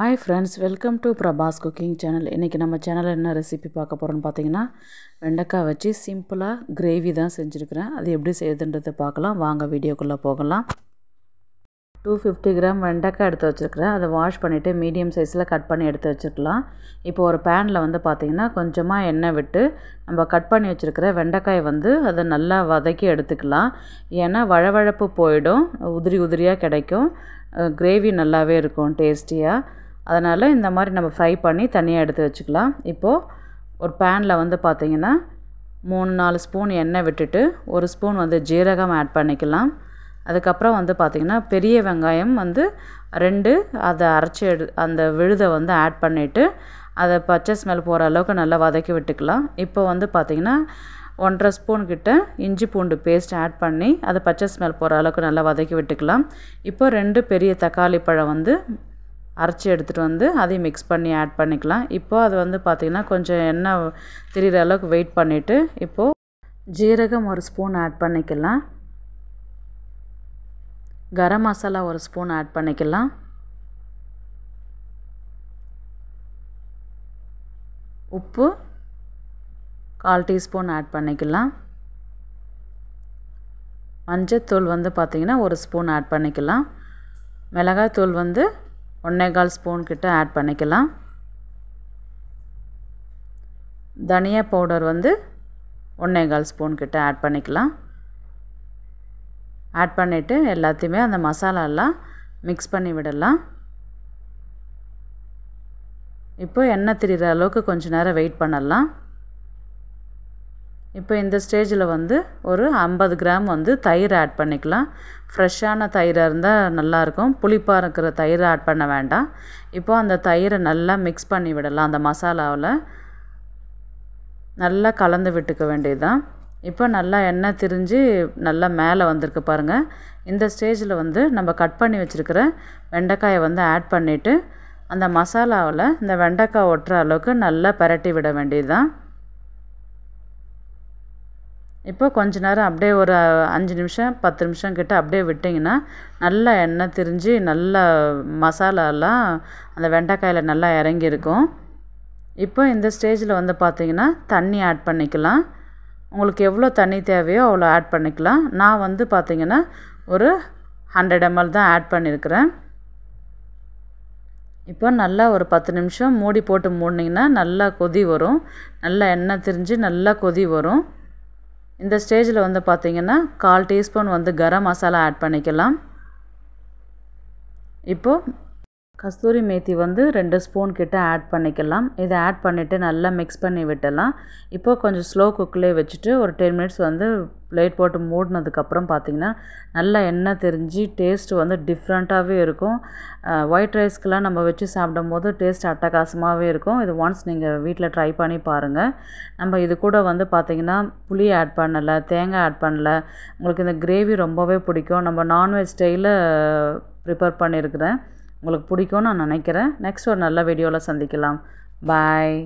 hi friends welcome to Prabhas cooking channel இன்றைக்கி நம்ம சேனலில் என்ன ரெசிபி பார்க்க போகிறோன்னு பார்த்தீங்கன்னா வெண்டைக்காய் வச்சு சிம்பிளாக கிரேவி தான் செஞ்சுருக்கிறேன் அது எப்படி செய்யுதுன்றதை பார்க்கலாம் வாங்க வீடியோக்குள்ளே போகலாம் டூ ஃபிஃப்டி கிராம் வெண்டைக்காய் எடுத்து வச்சுருக்கிறேன் அதை வாஷ் பண்ணிவிட்டு மீடியம் சைஸில் கட் பண்ணி எடுத்து வச்சுருக்கலாம் இப்போ ஒரு பேனில் வந்து பார்த்திங்கன்னா கொஞ்சமாக எண்ணெய் விட்டு நம்ம கட் பண்ணி வச்சுருக்கிற வெண்டைக்காயை வந்து அதை நல்லா வதக்கி எடுத்துக்கலாம் ஏன்னா வழவழப்பு போயிடும் உதிரி உதிரியாக கிடைக்கும் கிரேவி நல்லாவே இருக்கும் டேஸ்டியாக அதனால் இந்த மாதிரி நம்ம ஃப்ரை பண்ணி தனியாக எடுத்து வச்சுக்கலாம் இப்போது ஒரு பேனில் வந்து பார்த்திங்கன்னா மூணு நாலு ஸ்பூன் எண்ணெய் விட்டுட்டு ஒரு ஸ்பூன் வந்து ஜீரகம் ஆட் பண்ணிக்கலாம் அதுக்கப்புறம் வந்து பார்த்திங்கன்னா பெரிய வெங்காயம் வந்து ரெண்டு அதை அரைச்சி எடு அந்த விழுதை வந்து ஆட் பண்ணிவிட்டு அதை பச்சை ஸ்மெல் போகிற அளவுக்கு நல்லா வதக்கி விட்டுக்கலாம் இப்போ வந்து பார்த்திங்கன்னா ஒன்றரை ஸ்பூன் கிட்ட இஞ்சி பூண்டு பேஸ்ட் ஆட் பண்ணி அதை பச்சை ஸ்மெல் போகிற அளவுக்கு நல்லா வதக்கி விட்டுக்கலாம் இப்போ ரெண்டு பெரிய தக்காளி பழம் வந்து அரைச்சி எடுத்துகிட்டு வந்து அதையும் மிக்ஸ் பண்ணி ஆட் பண்ணிக்கலாம் இப்போது அது வந்து பார்த்திங்கன்னா கொஞ்சம் எண்ணெய் திரிகிற அளவுக்கு வெயிட் பண்ணிவிட்டு இப்போது ஜீரகம் ஒரு ஸ்பூன் ஆட் பண்ணிக்கலாம் கரம் மசாலா ஒரு ஸ்பூன் ஆட் பண்ணிக்கலாம் உப்பு கால் டீஸ்பூன் ஆட் பண்ணிக்கலாம் மஞ்சத்தூள் வந்து பார்த்திங்கன்னா ஒரு ஸ்பூன் ஆட் பண்ணிக்கலாம் மிளகாய் தூள் வந்து ஒன்றேகால் ஸ்பூன் கிட்ட ஆட் பண்ணிக்கலாம் தனியா பவுடர் வந்து ஒன்றேகால் ஸ்பூன் கிட்ட ஆட் பண்ணிக்கலாம் ஆட் பண்ணிவிட்டு எல்லாத்தையுமே அந்த மசாலாலாம் மிக்ஸ் பண்ணி விடலாம் இப்போ எண்ணெய் திரிகிற அளவுக்கு கொஞ்சம் நேரம் வெயிட் பண்ணலாம் இப்போ இந்த ஸ்டேஜில் வந்து ஒரு ஐம்பது கிராம் வந்து தயிர் ஆட் பண்ணிக்கலாம் ஃப்ரெஷ்ஷான தயிராக இருந்தால் நல்லாயிருக்கும் புளிப்பாக இருக்கிற தயிர் ஆட் பண்ண வேண்டாம் இப்போது அந்த தயிரை நல்லா மிக்ஸ் பண்ணி விடலாம் அந்த மசாலாவில் நல்லா கலந்து விட்டுக்க வேண்டியதுதான் இப்போ நல்லா எண்ணெய் திரிஞ்சு நல்லா மேலே வந்திருக்கு பாருங்கள் இந்த ஸ்டேஜில் வந்து நம்ம கட் பண்ணி வச்சுருக்கிற வெண்டைக்காயை வந்து ஆட் பண்ணிவிட்டு அந்த மசாலாவில் இந்த வெண்டைக்காய் ஒட்டுற அளவுக்கு நல்லா பரட்டி விட வேண்டியது தான் இப்போ கொஞ்ச நேரம் அப்படியே ஒரு அஞ்சு நிமிஷம் பத்து நிமிஷம் கிட்ட அப்படியே விட்டிங்கன்னா நல்லா எண்ணெய் திரிஞ்சு நல்லா மசாலாலாம் அந்த வெண்டைக்காயில் நல்லா இறங்கியிருக்கும் இப்போ இந்த ஸ்டேஜில் வந்து பார்த்திங்கன்னா தண்ணி ஆட் பண்ணிக்கலாம் உங்களுக்கு எவ்வளோ தண்ணி தேவையோ அவ்வளோ ஆட் பண்ணிக்கலாம் நான் வந்து பார்த்திங்கன்னா ஒரு ஹண்ட்ரட் எம்எல் தான் ஆட் பண்ணியிருக்கிறேன் இப்போ நல்லா ஒரு பத்து நிமிஷம் மூடி போட்டு மூடினிங்கன்னா நல்லா கொதி வரும் நல்லா எண்ணெய் திரிஞ்சு நல்லா கொதி வரும் இந்த ஸ்டேஜில் வந்து பார்த்திங்கன்னா கால் டீஸ்பூன் வந்து கரம் மசாலா ஆட் பண்ணிக்கலாம் இப்போது கஸ்தூரி மேத்தி வந்து ரெண்டு ஸ்பூன் கிட்ட ஆட் பண்ணிக்கலாம் இதை ஆட் பண்ணிவிட்டு நல்லா மிக்ஸ் பண்ணி விட்டலாம் இப்போ கொஞ்சம் ஸ்லோ குக்கிலே வச்சுட்டு ஒரு டென் மினிட்ஸ் வந்து ப்ளேட் போட்டு மூடினதுக்கப்புறம் பார்த்திங்கன்னா நல்லா எண்ணெய் தெரிஞ்சு டேஸ்ட் வந்து டிஃப்ரெண்ட்டாகவே இருக்கும் ஒயிட் ரைஸ்க்கெலாம் நம்ம வச்சு சாப்பிடும் போது டேஸ்ட் அட்டகாசமாகவே இருக்கும் இது ஒன்ஸ் நீங்கள் வீட்டில் ட்ரை பண்ணி பாருங்கள் நம்ம இது கூட வந்து பார்த்திங்கன்னா புளி ஆட் பண்ணலை தேங்காய் ஆட் பண்ணலை உங்களுக்கு இந்த கிரேவி ரொம்பவே பிடிக்கும் நம்ம நான்வெஜ் ஸ்டைலில் ப்ரிப்பேர் பண்ணியிருக்கிறேன் உங்களுக்கு பிடிக்கும்னு நான் நினைக்கிறேன் நெக்ஸ்ட் ஒரு நல்ல வீடியோவில் சந்திக்கலாம் பாய்